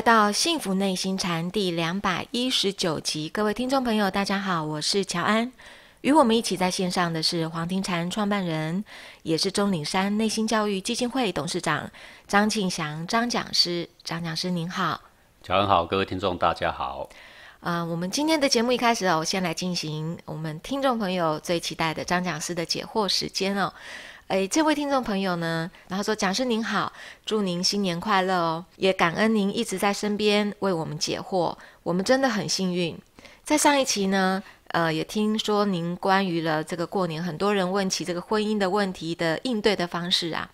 来到《幸福内心禅》第两百一十九集，各位听众朋友，大家好，我是乔安。与我们一起在线上的是黄庭禅创办人，也是钟岭山内心教育基金会董事长张庆祥张讲师。张讲师您好，乔安好，各位听众大家好。啊，我们今天的节目一开始哦，先来进行我们听众朋友最期待的张讲师的解惑时间哦。哎，这位听众朋友呢，然后说：“讲师您好，祝您新年快乐哦！也感恩您一直在身边为我们解惑，我们真的很幸运。在上一期呢，呃，也听说您关于了这个过年，很多人问起这个婚姻的问题的应对的方式啊。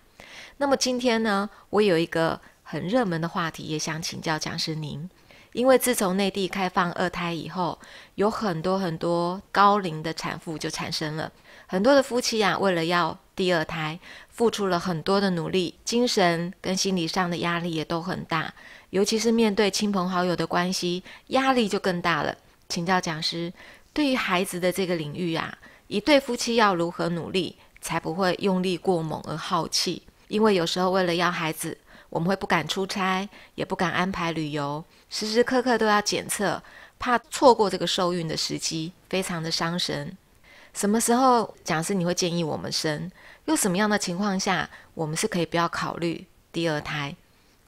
那么今天呢，我有一个很热门的话题，也想请教讲师您，因为自从内地开放二胎以后，有很多很多高龄的产妇就产生了很多的夫妻啊，为了要第二胎付出了很多的努力，精神跟心理上的压力也都很大，尤其是面对亲朋好友的关系，压力就更大了。请教讲师，对于孩子的这个领域啊，一对夫妻要如何努力才不会用力过猛而耗气？因为有时候为了要孩子，我们会不敢出差，也不敢安排旅游，时时刻刻都要检测，怕错过这个受孕的时机，非常的伤神。什么时候讲师你会建议我们生？又什么样的情况下，我们是可以不要考虑第二胎？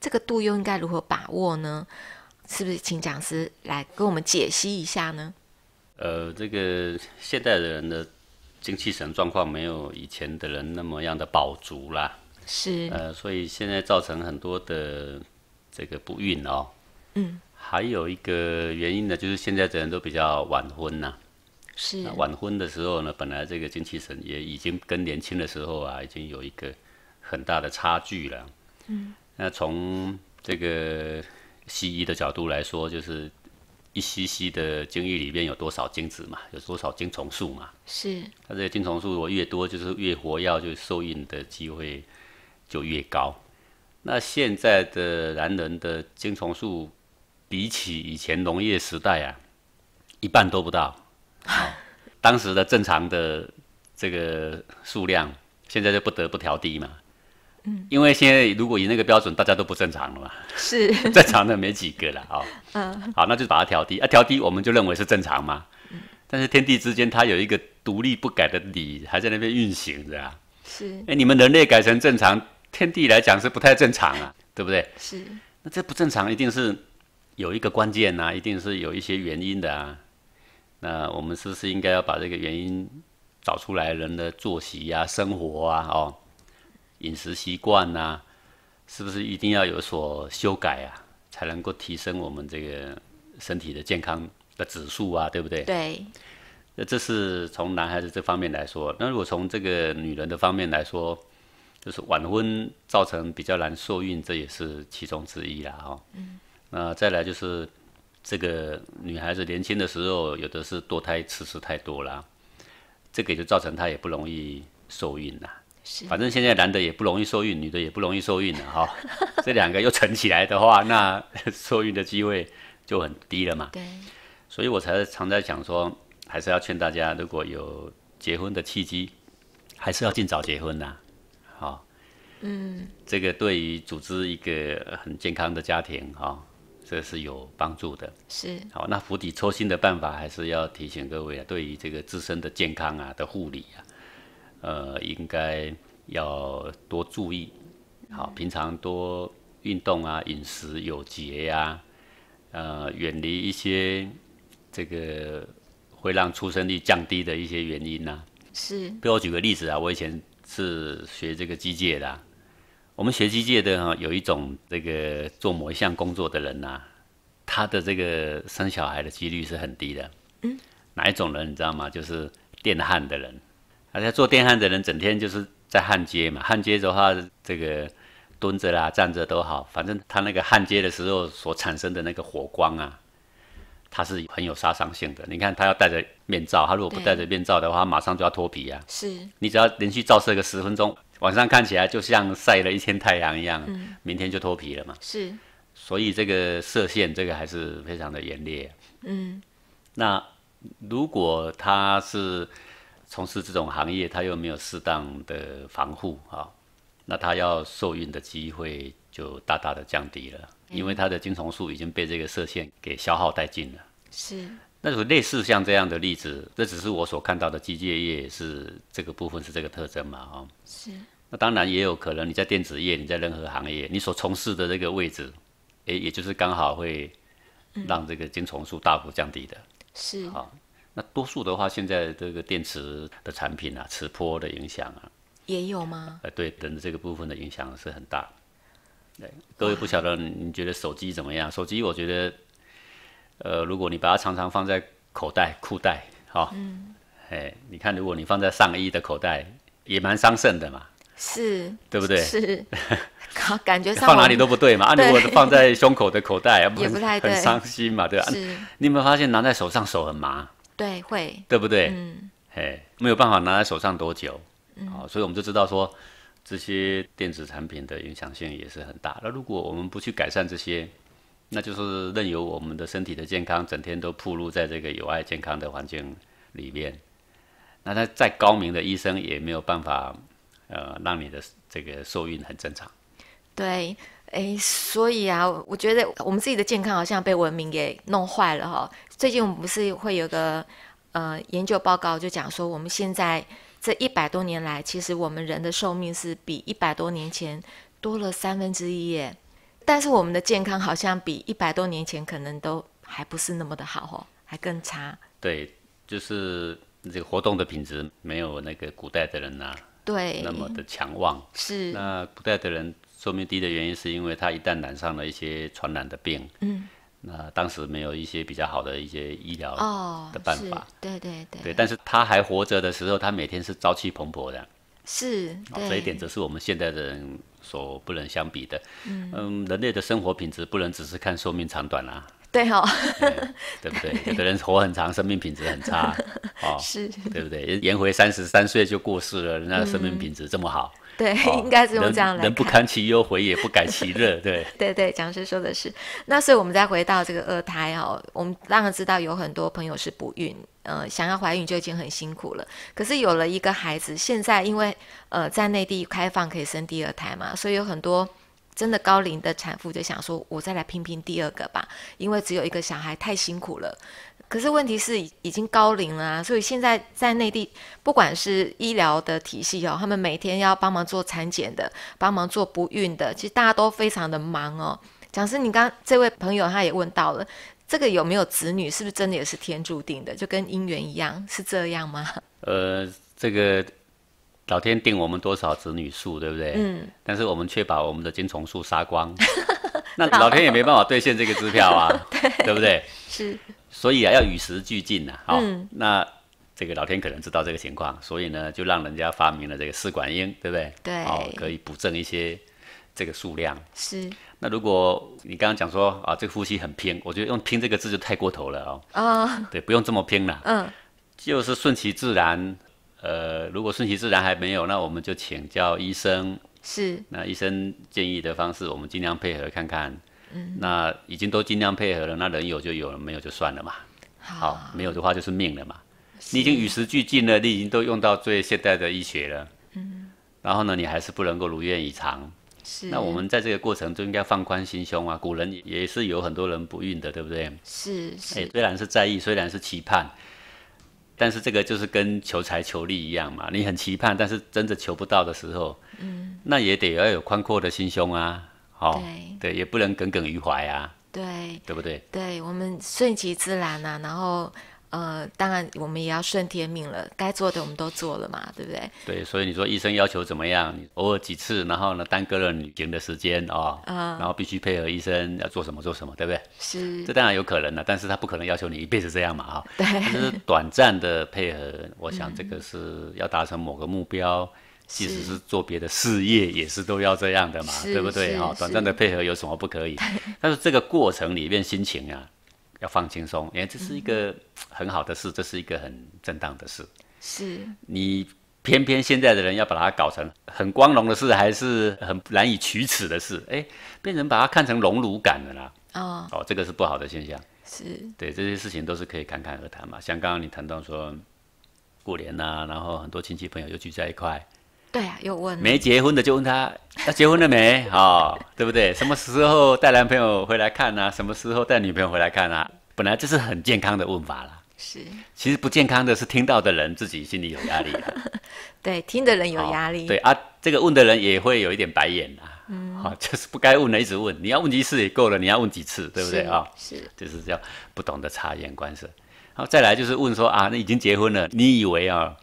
这个度又应该如何把握呢？是不是请讲师来跟我们解析一下呢？呃，这个现代人的精气神状况没有以前的人那么样的饱足啦，是呃，所以现在造成很多的这个不孕哦。嗯，还有一个原因呢，就是现在的人都比较晚婚呐。那晚婚的时候呢，本来这个精气神也已经跟年轻的时候啊，已经有一个很大的差距了。嗯。那从这个西医的角度来说，就是一稀稀的精液里面有多少精子嘛，有多少精虫素嘛？是。它这精虫素我越多，就是越活跃，就受孕的机会就越高。那现在的男人的精虫素，比起以前农业时代啊，一半都不到。好，当时的正常的这个数量，现在就不得不调低嘛。嗯，因为现在如果以那个标准，大家都不正常了嘛。是。正常的没几个了啊。嗯。好，那就把它调低。啊，调低我们就认为是正常嘛。但是天地之间它有一个独立不改的理，还在那边运行着。是。哎，你们人类改成正常，天地来讲是不太正常啊，对不对？是。那这不正常，一定是有一个关键呐，一定是有一些原因的啊。那我们是不是应该要把这个原因找出来？人的作息啊、生活啊、哦、饮食习惯呐，是不是一定要有所修改啊，才能够提升我们这个身体的健康的指数啊？对不对？对。那这是从男孩子这方面来说。那如果从这个女人的方面来说，就是晚婚造成比较难受孕，这也是其中之一啦。哦。嗯。那再来就是。这个女孩子年轻的时候，有的是堕胎，吃数太多了，这个也就造成她也不容易受孕了。是。反正现在男的也不容易受孕，女的也不容易受孕了哈。这两个又沉起来的话，那 受孕的机会就很低了嘛。对。所以我才常在想说，还是要劝大家，如果有结婚的契机，还是要尽早结婚呐。好。嗯。这个对于组织一个很健康的家庭啊。这是有帮助的，是好。那釜底抽薪的办法，还是要提醒各位啊，对于这个自身的健康啊的护理啊，呃，应该要多注意，好，平常多运动啊，饮食有节呀，呃，远离一些这个会让出生率降低的一些原因呐。是，被我举个例子啊，我以前是学这个机械的。我们学机械的哈，有一种这个做某一项工作的人呐，他的这个生小孩的几率是很低的。嗯，哪一种人你知道吗？就是电焊的人，而且做电焊的人整天就是在焊接嘛。焊接的话，这个蹲着啦、站着都好，反正他那个焊接的时候所产生的那个火光啊，它是很有杀伤性的。你看他要戴着面罩，他如果不戴着面罩的话，马上就要脱皮啊。是。你只要连续照射个十分钟。晚上看起来就像晒了一天太阳一样，明天就脱皮了嘛。是，所以这个射线，这个还是非常的严烈。嗯，那如果他是从事这种行业，他又没有适当的防护啊，那他要受孕的机会就大大的降低了，因为他的精虫素已经被这个射线给消耗殆尽了。是。类似像这样的例子，这只是我所看到的机械业是这个部分是这个特征嘛？哈，是。那当然也有可能你在电子业，你在任何行业，你所从事的这个位置，哎，也就是刚好会让这个金重数大幅降低的。是。好，那多数的话，现在这个电池的产品啊，磁波的影响啊，也有吗？呃，对，等这个部分的影响是很大。对，各位不晓得，你觉得手机怎么样？手机我觉得。呃，如果你把它常常放在口袋、裤袋，哈，嗯，哎，你看，如果你放在上衣的口袋，也蛮伤肾的嘛，是，对不对？是，好，感觉放哪里都不对嘛，啊，如果放在胸口的口袋 也不太很伤心嘛，对吧？是，你有没有发现拿在手上手很麻？对，会，对不对？嗯，哎，没有办法拿在手上多久，好，所以我们就知道说，这些电子产品的影响性也是很大。那如果我们不去改善这些，那就是任由我们的身体的健康，整天都暴露在这个有害健康的环境里面。那他再高明的医生也没有办法，呃，让你的这个受孕很正常。对，哎，所以啊，我觉得我们自己的健康好像被文明给弄坏了哈。最近我们不是会有个呃研究报告，就讲说我们现在这一百多年来，其实我们人的寿命是比一百多年前多了三分之一耶。但是我们的健康好像比一百多年前可能都还不是那么的好哦，还更差。对，就是这个活动的品质没有那个古代的人呐，对，那么的强旺。是。那古代的人寿命低的原因，是因为他一旦染上了一些传染的病，嗯，那当时没有一些比较好的一些医疗的办法，对对对。对，但是他还活着的时候，他每天是朝气蓬勃的。是，这一点则是我们现代的人所不能相比的。嗯，人类的生活品质不能只是看寿命长短啦。对哈，对不对？有的人活很长，生命品质很差。哦，是，对不对？颜回三十三岁就过世了，人家生命品质这么好。对，应该是用这样来？人不堪其忧，回也不改其乐，对。对对，讲师说的是。那所以，我们再回到这个二胎哦，我们当然知道有很多朋友是不孕，呃，想要怀孕就已经很辛苦了。可是有了一个孩子，现在因为呃在内地开放可以生第二胎嘛，所以有很多真的高龄的产妇就想说，我再来拼拼第二个吧，因为只有一个小孩太辛苦了。可是问题是已经高龄了，所以现在在内地，不管是医疗的体系哦，他们每天要帮忙做产检的，帮忙做不孕的，其实大家都非常的忙哦。讲师，你刚这位朋友他也问到了，这个有没有子女，是不是真的也是天注定的，就跟姻缘一样，是这样吗？呃，这个老天定我们多少子女数，对不对？嗯。但是我们却把我们的精虫数杀光，那老天也没办法兑现这个支票啊，对不对？是。所以啊，要与时俱进呐，好，那这个老天可能知道这个情况，所以呢，就让人家发明了这个试管婴儿，对不对？对，哦，可以补正一些这个数量。是。那如果你刚刚讲说啊，这个呼吸很拼，我觉得用“拼”这个字就太过头了啊。啊。对，不用这么拼了。嗯。就是顺其自然。呃，如果顺其自然还没有，那我们就请教医生。是。那医生建议的方式，我们尽量配合看看。那已经都尽量配合了，那人有就有了，没有就算了嘛。好，没有的话就是命了嘛。你已经与时俱进了，你已经都用到最现代的医学了。嗯。然后呢，你还是不能够如愿以偿。是。那我们在这个过程就应该放宽心胸啊。古人也是有很多人不孕的，对不对？是是。虽然是在意，虽然是期盼，但是这个就是跟求财求利一样嘛。你很期盼，但是真的求不到的时候，嗯，那也得要有宽阔的心胸啊。好，对，也不能耿耿于怀啊，对，对不对？对，我们顺其自然啊，然后，呃，当然我们也要顺天命了，该做的我们都做了嘛，对不对？对，所以你说医生要求怎么样？偶尔几次，然后呢，耽搁了旅行的时间啊，然后必须配合医生要做什么做什么，对不对？是，这当然有可能了，但是他不可能要求你一辈子这样嘛，哈，对，就是短暂的配合，我想这个是要达成某个目标。即使是做别的事业，也是都要这样的嘛，对不对？哈，短暂的配合有什么不可以？但是这个过程里面心情啊，要放轻松。哎，这是一个很好的事，这是一个很正当的事。是。你偏偏现在的人要把它搞成很光荣的事，还是很难以取齿的事。哎，被人把它看成荣辱感的啦。哦，哦，这个是不好的现象。是。对，这些事情都是可以侃侃而谈嘛。像刚刚你谈到说过年呐，然后很多亲戚朋友又聚在一块。对啊，又问没结婚的就问他，他 结婚了没？哦，对不对？什么时候带男朋友回来看啊？什么时候带女朋友回来看啊？本来就是很健康的问法啦。是，其实不健康的，是听到的人自己心里有压力。对，听的人有压力。对啊，这个问的人也会有一点白眼啊。嗯，好，就是不该问的一直问。你要问一次也够了，你要问几次，对不对啊？是，就是叫不懂得察言观色。然后再来就是问说啊，那已经结婚了，你以为啊？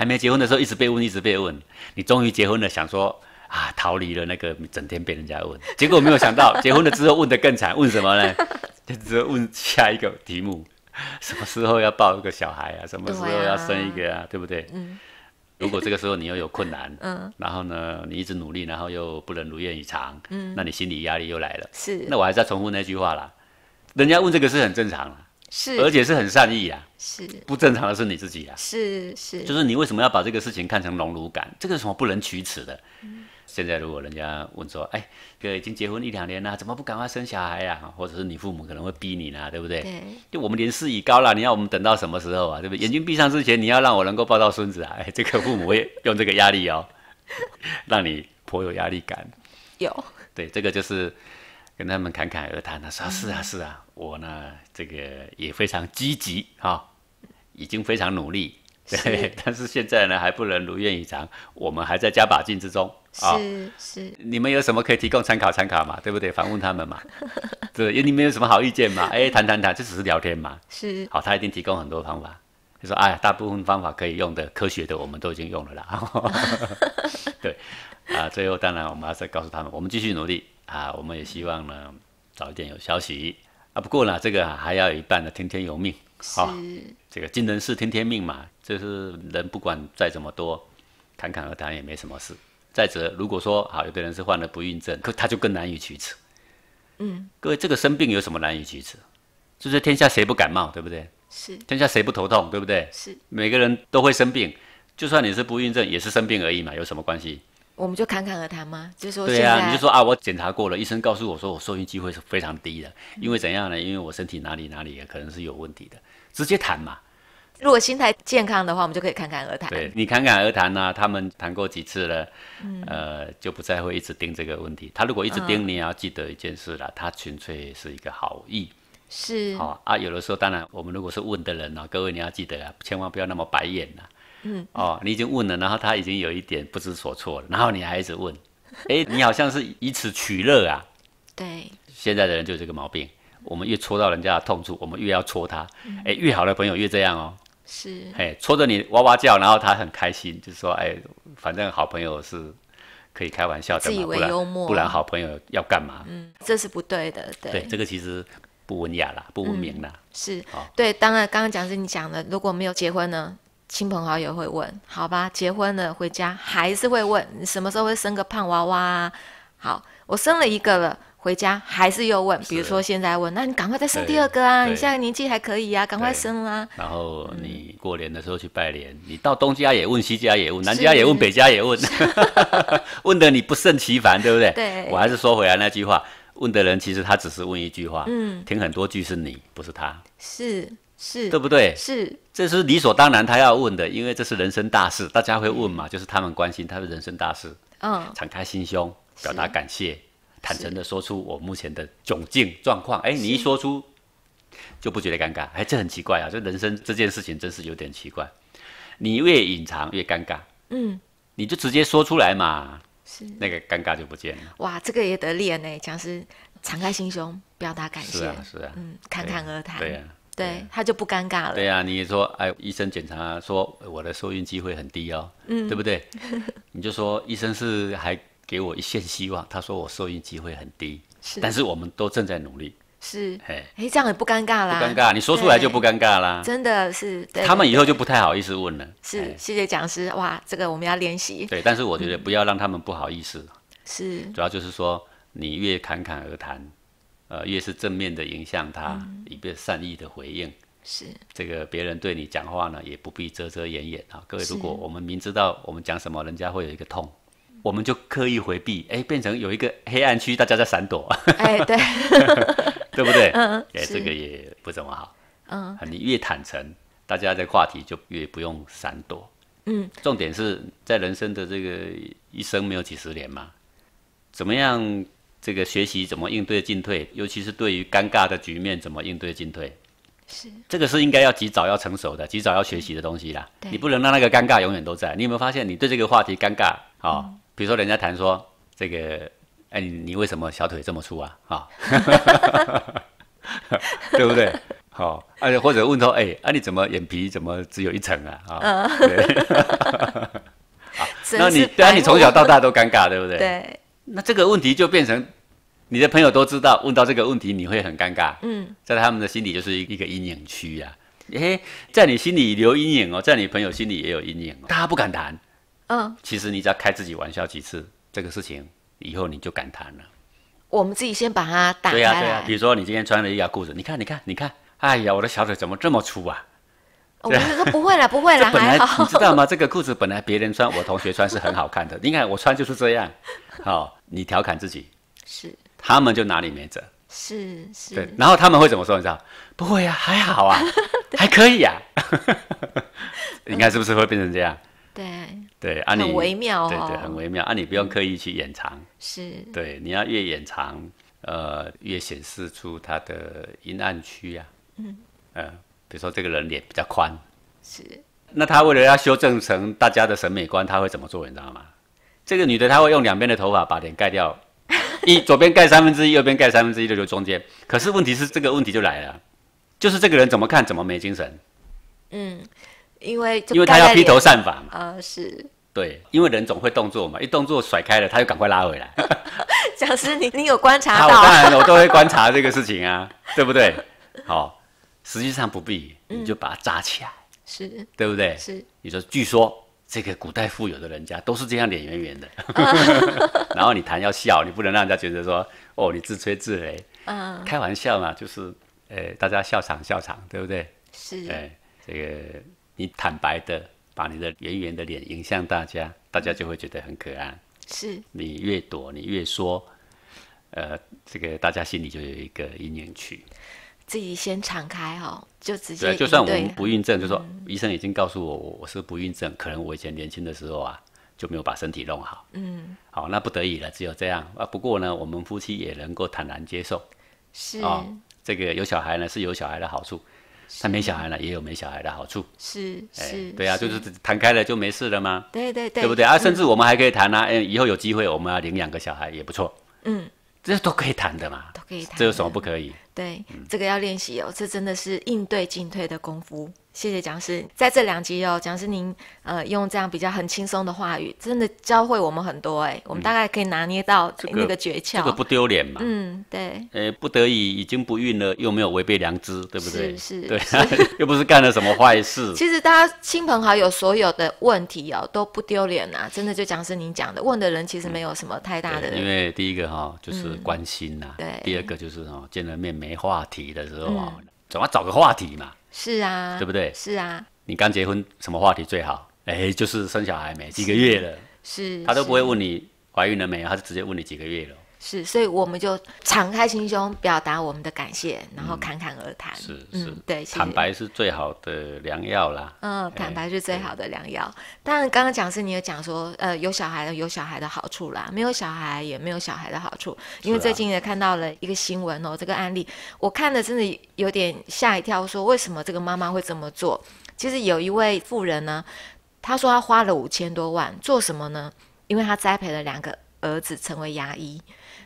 还没结婚的时候，一直被问，一直被问。你终于结婚了，想说啊，逃离了那个整天被人家问。结果没有想到，结婚了之后问的更惨，问什么呢？就只有问下一个题目，什么时候要抱一个小孩啊？什么时候要生一个啊？对不对？嗯。如果这个时候你又有困难，嗯，然后呢，你一直努力，然后又不能如愿以偿，嗯，那你心理压力又来了。是。那我还是要重复那句话啦，人家问这个是很正常的。是，而且是很善意啊。是，不正常的是你自己啊。是是，就是你为什么要把这个事情看成荣辱感？这个什么不能取耻的？现在如果人家问说：“哎，这个已经结婚一两年了，怎么不赶快生小孩呀？”或者是你父母可能会逼你呢，对不对？对。就我们年事已高了，你要我们等到什么时候啊？对不对？眼睛闭上之前，你要让我能够抱到孙子啊！哎，这个父母会用这个压力哦，让你颇有压力感。有。对，这个就是。跟他们侃侃而谈他说是啊是啊，我呢这个也非常积极哈，已经非常努力，但是现在呢还不能如愿以偿，我们还在加把劲之中啊。是是，你们有什么可以提供参考参考嘛，对不对？访问他们嘛，对，为你们有什么好意见嘛？哎，谈谈谈，这只是聊天嘛。是。好，他一定提供很多方法，就说哎，大部分方法可以用的，科学的我们都已经用了啦。对，啊，最后当然我们还是要告诉他们，我们继续努力。啊，我们也希望呢早一点有消息啊。不过呢，这个还要有一半的听天由命。好，这个尽人事，听天命嘛。就是人不管再怎么多，侃侃而谈也没什么事。再者，如果说好，有的人是患了不孕症，可他就更难以启齿。嗯，各位，这个生病有什么难以启齿？就是天下谁不感冒，对不对？是。天下谁不头痛，对不对？是。每个人都会生病，就算你是不孕症，也是生病而已嘛，有什么关系？我们就侃侃而谈吗？就说对你就说啊，我检查过了，医生告诉我说我受孕机会是非常低的，因为怎样呢？因为我身体哪里哪里可能是有问题的，直接谈嘛。如果心态健康的话，我们就可以侃侃而谈。对你侃侃而谈呢，他们谈过几次了，呃，就不再会一直盯这个问题。他如果一直盯你，要记得一件事啦，他纯粹是一个好意。是好啊，有的时候当然，我们如果是问的人啊，各位你要记得啊，千万不要那么白眼呐。嗯哦，你已经问了，然后他已经有一点不知所措了，然后你还一直问，哎，你好像是以此取乐啊？对，现在的人就有这个毛病，我们越戳到人家的痛处，我们越要戳他，哎，越好的朋友越这样哦，是，哎，戳着你哇哇叫，然后他很开心，就是说，哎，反正好朋友是可以开玩笑的嘛，不然，不然好朋友要干嘛？嗯，这是不对的，对，这个其实不文雅啦，不文明啦，是对，当然，刚刚讲是你讲的，如果没有结婚呢？亲朋好友会问，好吧，结婚了回家还是会问你什么时候会生个胖娃娃？好，我生了一个了，回家还是又问，比如说现在问，那你赶快再生第二个啊！你现在年纪还可以啊，赶快生啊！然后你过年的时候去拜年，你到东家也问，西家也问，南家也问，北家也问，问的你不胜其烦，对不对？对我还是说回来那句话，问的人其实他只是问一句话，嗯，听很多句是你，不是他，是。是对不对？是，这是理所当然，他要问的，因为这是人生大事，大家会问嘛，就是他们关心他的人生大事。嗯，敞开心胸，表达感谢，坦诚的说出我目前的窘境状况。哎，你一说出，就不觉得尴尬。哎，这很奇怪啊，这人生这件事情真是有点奇怪。你越隐藏越尴尬。嗯，你就直接说出来嘛，是那个尴尬就不见了。哇，这个也得练呢，讲师，敞开心胸，表达感谢，是啊，嗯，侃侃而谈，对呀。对他就不尴尬了。对啊，你说，哎，医生检查说我的受孕机会很低哦，嗯，对不对？你就说医生是还给我一线希望。他说我受孕机会很低，但是我们都正在努力。是，哎，这样也不尴尬啦。不尴尬，你说出来就不尴尬啦。真的是，他们以后就不太好意思问了。是，谢谢讲师，哇，这个我们要练习。对，但是我觉得不要让他们不好意思。是，主要就是说你越侃侃而谈。呃，越是正面的影响他，一个善意的回应是这个别人对你讲话呢，也不必遮遮掩掩啊。各位，如果我们明知道我们讲什么，人家会有一个痛，我们就刻意回避，哎，变成有一个黑暗区，大家在闪躲。哎，对，对不对？哎，这个也不怎么好。嗯，你越坦诚，大家的话题就越不用闪躲。嗯，重点是在人生的这个一生没有几十年嘛，怎么样？这个学习怎么应对进退，尤其是对于尴尬的局面怎么应对进退，是这个是应该要及早要成熟的，及早要学习的东西啦。你不能让那个尴尬永远都在。你有没有发现，你对这个话题尴尬啊？比如说人家谈说这个，哎，你你为什么小腿这么粗啊？啊，对不对？好，而且或者问说，哎，那你怎么眼皮怎么只有一层啊？啊，那你那你从小到大都尴尬，对不对？对。那这个问题就变成，你的朋友都知道，问到这个问题你会很尴尬。嗯，在他们的心里就是一个阴影区呀。诶，在你心里留阴影哦，在你朋友心里也有阴影哦，他不敢谈。嗯，其实你只要开自己玩笑几次，这个事情以后你就敢谈了。我们自己先把它打开。对呀，对呀。比如说你今天穿了一条裤子，你看，你看，你看，哎呀，我的小腿怎么这么粗啊？我们说不会了，不会了。本来你知道吗？这个裤子本来别人穿，我同学穿是很好看的。你看我穿就是这样。哦，你调侃自己，是他们就哪里没辙，是是，对，然后他们会怎么说？你知道？不会啊，还好啊，还可以啊，你 看是不是会变成这样？对对，啊你，很微妙，对对，很微妙。啊！你不用刻意去掩藏，是对，你要越掩藏，呃，越显示出他的阴暗区啊。嗯，呃，比如说这个人脸比较宽，是，那他为了要修正成大家的审美观，他会怎么做？你知道吗？这个女的，她会用两边的头发把脸盖掉，一左边盖三分之一，右边盖三分之一，就留中间。可是问题是，这个问题就来了，就是这个人怎么看怎么没精神。嗯，因为因为他要披头散发嘛。啊，是对，因为人总会动作嘛，一动作甩开了，他就赶快拉回来。讲师，你你有观察到？当然我都会 观察这个事情啊，对不对？好，实际上不必，你就把它扎起来，是对不对？是，你说据说。这个古代富有的人家都是这样脸圆圆的，然后你谈要笑，你不能让人家觉得说哦你自吹自擂，嗯，开玩笑嘛，就是呃大家笑场笑场，对不对？是，这个你坦白的把你的圆圆的脸迎向大家，大家就会觉得很可爱。是你越躲你越说，呃，这个大家心里就有一个阴影区。自己先敞开哈，就直接对，就算我们不孕症，就说医生已经告诉我，我我是不孕症，可能我以前年轻的时候啊就没有把身体弄好，嗯，好，那不得已了，只有这样啊。不过呢，我们夫妻也能够坦然接受，是啊，这个有小孩呢是有小孩的好处，他没小孩呢也有没小孩的好处，是是，对啊，就是谈开了就没事了吗？对对对，对不对啊？甚至我们还可以谈啊，嗯，以后有机会我们要领养个小孩也不错，嗯，这都可以谈的嘛。这有什么不可以？对，这个要练习哦，这真的是应对进退的功夫。谢谢讲师，在这两集哦，讲师您呃用这样比较很轻松的话语，真的教会我们很多哎，我们大概可以拿捏到那个诀窍。这个不丢脸嘛？嗯，对。呃，不得已已经不孕了，又没有违背良知，对不对？是是。对，又不是干了什么坏事。其实大家亲朋好友所有的问题哦都不丢脸啊，真的就讲师您讲的，问的人其实没有什么太大的。因为第一个哈就是关心呐，对。第二个就是哦，见了面没话题的时候啊，总要找个话题嘛。是啊，对不对？是啊，你刚结婚，什么话题最好？哎，就是生小孩没？几个月了？是，他都不会问你怀孕了没，他就直接问你几个月了。是，所以我们就敞开心胸，表达我们的感谢，然后侃侃而谈。是，嗯，对，坦白是最好的良药啦。嗯，坦白是最好的良药。当然，刚刚讲是你有讲说，呃，有小孩有小孩的好处啦，没有小孩也没有小孩的好处。因为最近也看到了一个新闻哦，这个案例我看了真的有点吓一跳，说为什么这个妈妈会这么做？其实有一位富人呢，他说他花了五千多万做什么呢？因为他栽培了两个儿子成为牙医。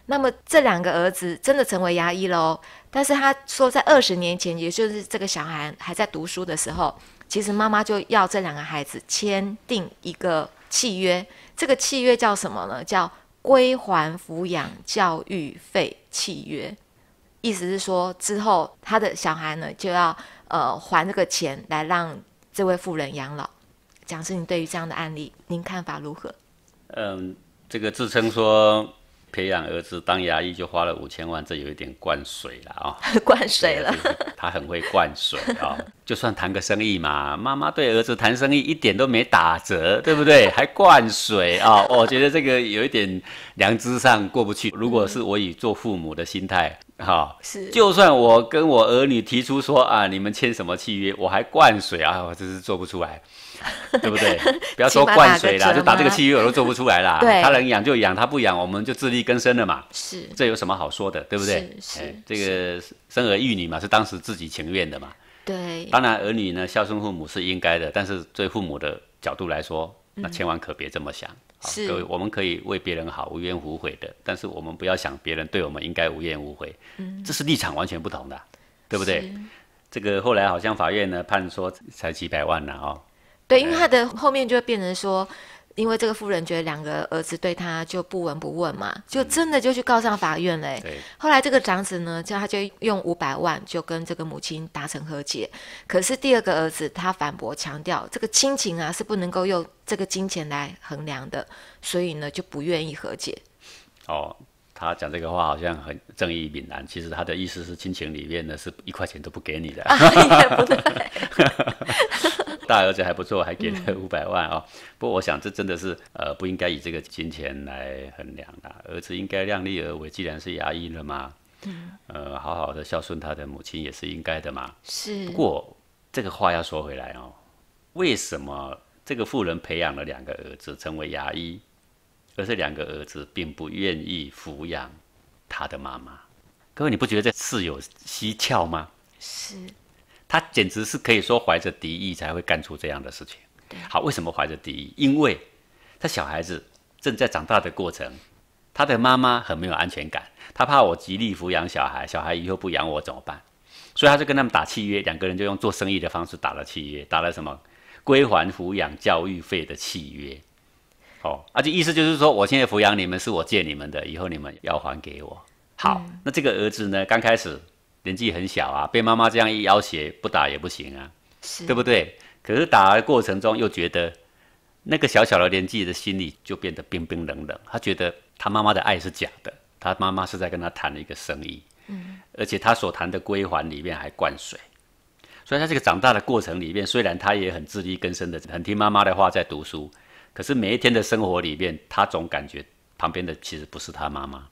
那么这两个儿子真的成为牙医喽。但是他说，在二十年前，也就是这个小孩还在读书的时候，其实妈妈就要这两个孩子签订一个契约。这个契约叫什么呢？叫归还抚养教育费契约。意思是说，之后他的小孩呢就要呃还这个钱来让这位妇人养老。讲师，你对于这样的案例，您看法如何？嗯，这个自称说。培养儿子当牙医就花了五千万，这有一点灌水了啊！灌水了，他很会灌水啊！就算谈个生意嘛，妈妈对儿子谈生意一点都没打折，对不对？还灌水啊！我觉得这个有一点良知上过不去。如果是我以做父母的心态。好，是，就算我跟我儿女提出说啊，你们签什么契约，我还灌水啊，我真是做不出来，对不对？不要说灌水了，就打这个契约我都做不出来啦。对，他能养就养，他不养我们就自力更生了嘛。是，这有什么好说的，对不对？是，这个生儿育女嘛，是当时自己情愿的嘛。对，当然儿女呢，孝顺父母是应该的，但是对父母的角度来说，那千万可别这么想。各位，我们可以为别人好，无怨无悔的，但是我们不要想别人对我们应该无怨无悔，这是立场完全不同的，对不对？这个后来好像法院呢判说才几百万呢，哦，对，因为他的后面就会变成说。因为这个夫人觉得两个儿子对她就不闻不问嘛，就真的就去告上法院嘞。后来这个长子呢，就他就用五百万就跟这个母亲达成和解。可是第二个儿子他反驳强调，这个亲情啊是不能够用这个金钱来衡量的，所以呢就不愿意和解。哦，他讲这个话好像很正义凛然，其实他的意思是亲情里面呢是一块钱都不给你的 啊，也不对。大儿子还不错，还给了五百万啊！不过我想，这真的是呃，不应该以这个金钱来衡量啦。儿子应该量力而为，既然是牙医了嘛，嗯，呃，好好的孝顺他的母亲也是应该的嘛。是。不过这个话要说回来哦，为什么这个富人培养了两个儿子成为牙医，而这两个儿子并不愿意抚养他的妈妈？各位，你不觉得这有蹊跷吗？是。他简直是可以说怀着敌意才会干出这样的事情。好，为什么怀着敌意？因为，他小孩子正在长大的过程，他的妈妈很没有安全感，他怕我极力抚养小孩，小孩以后不养我怎么办？所以他就跟他们打契约，两个人就用做生意的方式打了契约，打了什么归还抚养教育费的契约。哦，而且意思就是说，我现在抚养你们是我借你们的，以后你们要还给我。好，那这个儿子呢，刚开始。年纪很小啊，被妈妈这样一要挟，不打也不行啊，对不对？可是打的过程中又觉得，那个小小的年纪的心里就变得冰冰冷冷。他觉得他妈妈的爱是假的，他妈妈是在跟他谈一个生意。嗯，而且他所谈的归还里面还灌水。所以他这个长大的过程里面，虽然他也很自力更生的，很听妈妈的话在读书，可是每一天的生活里面，他总感觉旁边的其实不是他妈妈，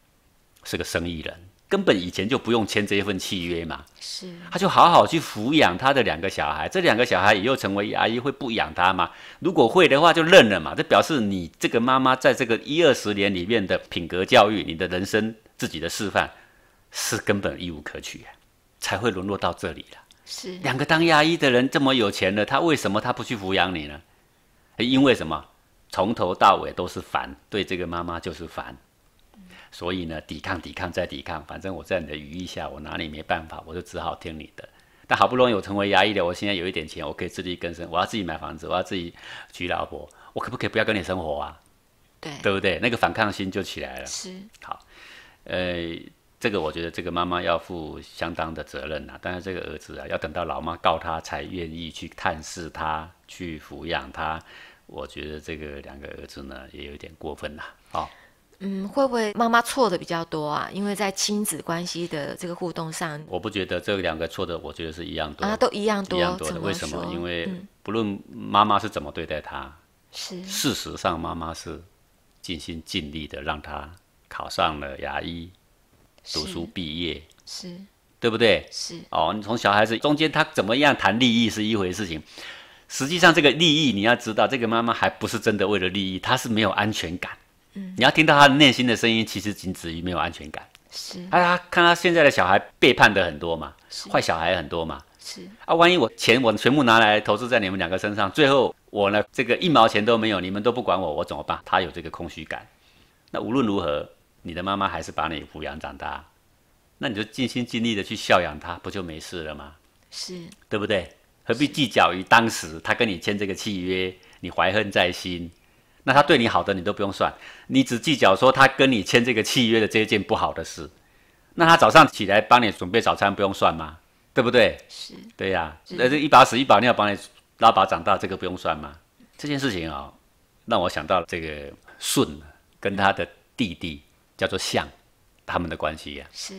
是个生意人。根本以前就不用签这份契约嘛，是，他就好好去抚养他的两个小孩，这两个小孩以后成为阿姨会不养他吗？如果会的话就认了嘛，这表示你这个妈妈在这个一二十年里面的品格教育，你的人生自己的示范是根本一无可取啊，才会沦落到这里了。是，两个当牙医的人这么有钱了，他为什么他不去抚养你呢？因为什么？从头到尾都是烦，对这个妈妈就是烦。所以呢，抵抗、抵抗再抵抗，反正我在你的羽翼下，我拿你没办法，我就只好听你的。但好不容易我成为牙医了，我现在有一点钱，我可以自力更生。我要自己买房子，我要自己娶老婆，我可不可以不要跟你生活啊？对，对不对？那个反抗心就起来了。是。好，呃，这个我觉得这个妈妈要负相当的责任呐。但是这个儿子啊，要等到老妈告他才愿意去探视他、去抚养他。我觉得这个两个儿子呢，也有点过分了啊。嗯，会不会妈妈错的比较多啊？因为在亲子关系的这个互动上，我不觉得这两个错的，我觉得是一样多啊，都一样多。一样多的。为什么？因为不论妈妈是怎么对待他，是事实上妈妈是尽心尽力的让他考上了牙医，读书毕业，是对不对？是哦，你从小孩子中间他怎么样谈利益是一回事，情实际上这个利益你要知道，这个妈妈还不是真的为了利益，她是没有安全感。你要听到他内心的声音，其实仅止于没有安全感。是，啊，看他现在的小孩背叛的很多嘛，坏小孩很多嘛。是，啊，万一我钱我全部拿来投资在你们两个身上，最后我呢这个一毛钱都没有，你们都不管我，我怎么办？他有这个空虚感。那无论如何，你的妈妈还是把你抚养长大，那你就尽心尽力的去孝养他，不就没事了吗？是，对不对？何必计较于当时他跟你签这个契约，你怀恨在心？那他对你好的你都不用算，你只计较说他跟你签这个契约的这一件不好的事。那他早上起来帮你准备早餐不用算吗？对不对？是。对呀，那这一把屎一把尿帮你拉把长大，这个不用算吗？这件事情啊，让我想到了这个舜跟他的弟弟叫做象，他们的关系呀。是。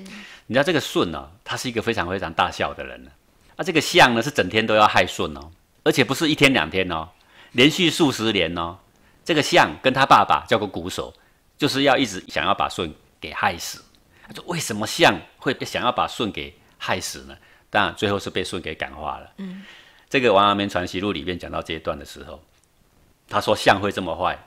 你知道这个舜呢，他是一个非常非常大孝的人那啊，这个象呢是整天都要害舜哦，而且不是一天两天哦，连续数十年哦。这个象跟他爸爸叫个鼓手，就是要一直想要把舜给害死。他说：“为什么象会想要把舜给害死呢？”当然，最后是被舜给感化了。嗯，这个《王阳明传习录》里面讲到这一段的时候，他说：“象会这么坏，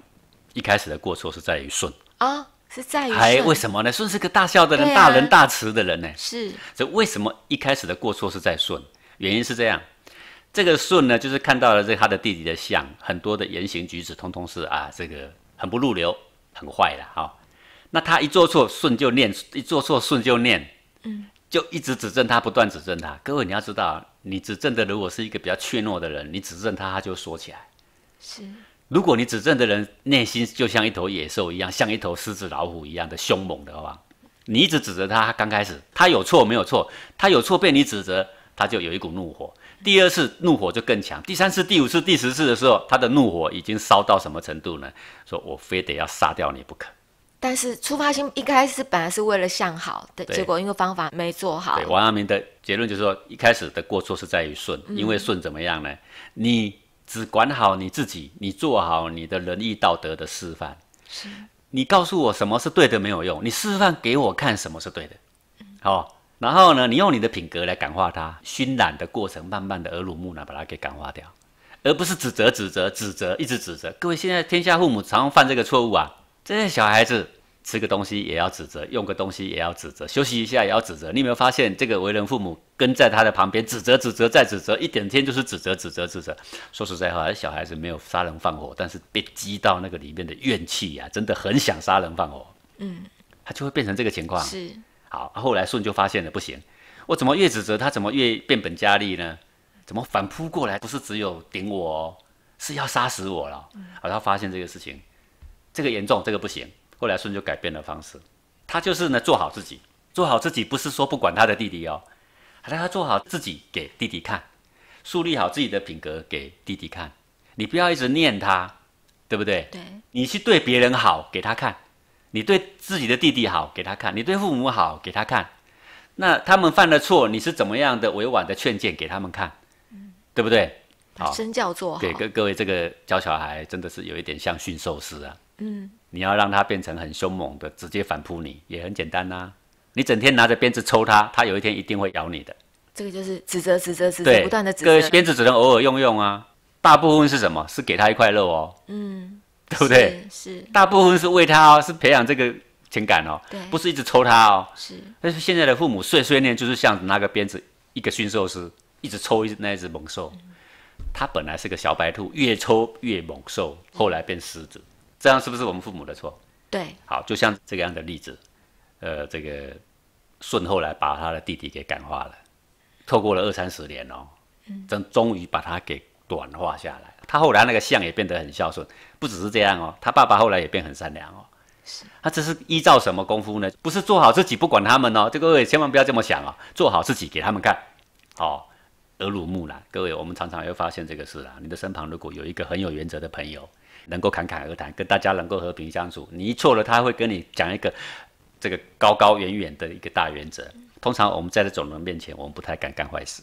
一开始的过错是在于舜啊，是在于还为什么呢？舜是个大孝的人，大仁大慈的人呢？是，所以为什么一开始的过错是在舜？原因是这样。”这个舜呢，就是看到了这他的弟弟的像，很多的言行举止，通通是啊，这个很不入流，很坏的哈。那他一做错，舜就念；一做错，舜就念。嗯，就一直指正他，不断指正他。各位，你要知道，你指正的如果是一个比较怯懦的人，你指正他，他就说起来。是。如果你指正的人内心就像一头野兽一样，像一头狮子、老虎一样的凶猛的，好吧？你一直指责他，刚开始他有错没有错？他有错被你指责，他就有一股怒火。第二次怒火就更强，第三次、第五次、第十次的时候，他的怒火已经烧到什么程度呢？说我非得要杀掉你不可。但是出发心一开始本来是为了向好的，结果因为方法没做好。对王阳明的结论就是说，一开始的过错是在于顺，因为顺怎么样呢？你只管好你自己，你做好你的仁义道德的示范。是。你告诉我什么是对的没有用，你示范给我看什么是对的。哦。然后呢？你用你的品格来感化他，熏染的过程，慢慢的耳濡目染，把它给感化掉，而不是指责、指责、指责，一直指责。各位，现在天下父母常犯这个错误啊！这些小孩子吃个东西也要指责，用个东西也要指责，休息一下也要指责。你有没有发现，这个为人父母跟在他的旁边指责、指责、再指责，一整天就是指责、指责、指责？说实在话，小孩子没有杀人放火，但是被激到那个里面的怨气呀，真的很想杀人放火。嗯，他就会变成这个情况。是。好，后来舜就发现了不行，我怎么越指责他，怎么越变本加厉呢？怎么反扑过来？不是只有顶我，哦，是要杀死我了。好，他发现这个事情，这个严重，这个不行。后来舜就改变了方式，他就是呢做好自己，做好自己不是说不管他的弟弟哦，好，他做好自己给弟弟看，树立好自己的品格给弟弟看。你不要一直念他，对不对？对，你去对别人好给他看。你对自己的弟弟好，给他看；你对父母好，给他看。那他们犯了错，你是怎么样的委婉的劝谏给他们看？嗯，对不对？好，身教做好。给各各位，这个教小孩真的是有一点像驯兽师啊。嗯，你要让他变成很凶猛的，直接反扑你，也很简单呐。你整天拿着鞭子抽他，他有一天一定会咬你的。这个就是指责、指责、指责，不断的。指责。鞭子只能偶尔用用啊，大部分是什么？是给他一块肉哦。嗯。对不对？是，大部分是为他哦，是培养这个情感哦，对，不是一直抽他哦，是。但是现在的父母碎碎念就是像拿个鞭子，一个驯兽师一直抽一那一只猛兽，他本来是个小白兔，越抽越猛兽，后来变狮子，这样是不是我们父母的错？对，好，就像这个样的例子，呃，这个舜后来把他的弟弟给感化了，透过了二三十年哦，嗯，终于把他给软化下来。他后来那个相也变得很孝顺，不只是这样哦，他爸爸后来也变很善良哦。是，他这是依照什么功夫呢？不是做好自己，不管他们哦。这各位千万不要这么想哦，做好自己给他们看，哦，耳濡目染。各位，我们常常又发现这个事啊。你的身旁如果有一个很有原则的朋友，能够侃侃而谈，跟大家能够和平相处，你一错了，他会跟你讲一个这个高高远远的一个大原则。通常我们在这种人面前，我们不太敢干坏事。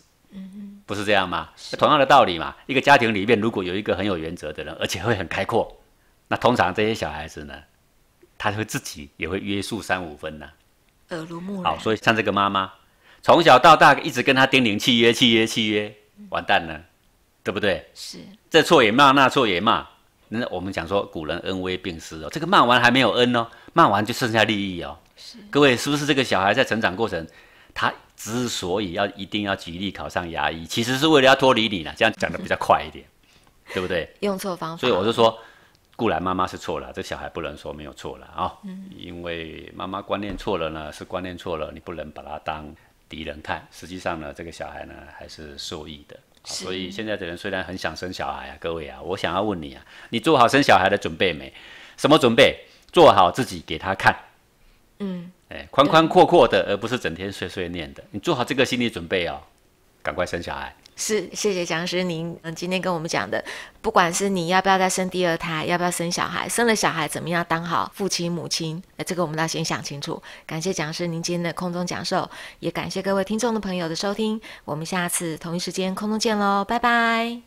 不是这样吗？同样的道理嘛。一个家庭里面，如果有一个很有原则的人，而且会很开阔，那通常这些小孩子呢，他会自己也会约束三五分呢。耳濡目染。好，所以像这个妈妈，从小到大一直跟他叮咛契约、契约、契约，完蛋了，对不对？是。这错也骂，那错也骂。那我们讲说，古人恩威并施哦，这个骂完还没有恩哦，骂完就剩下利益哦。是。各位是不是这个小孩在成长过程，他？之所以要一定要极力考上牙医，其实是为了要脱离你呢，这样讲的比较快一点，对不对？用错方法，所以我就说，固然妈妈是错了，这小孩不能说没有错了啊，嗯，因为妈妈观念错了呢，是观念错了，你不能把他当敌人看，实际上呢，这个小孩呢还是受益的，所以现在的人虽然很想生小孩啊，各位啊，我想要问你啊，你做好生小孩的准备没？什么准备？做好自己给他看，嗯。宽宽阔阔的，而不是整天碎碎念的。你做好这个心理准备哦，赶快生小孩。是，谢谢讲师您今天跟我们讲的，不管是你要不要再生第二胎，要不要生小孩，生了小孩怎么样当好父亲母亲，哎，这个我们要先想清楚。感谢讲师您今天的空中讲授，也感谢各位听众的朋友的收听。我们下次同一时间空中见喽，拜拜。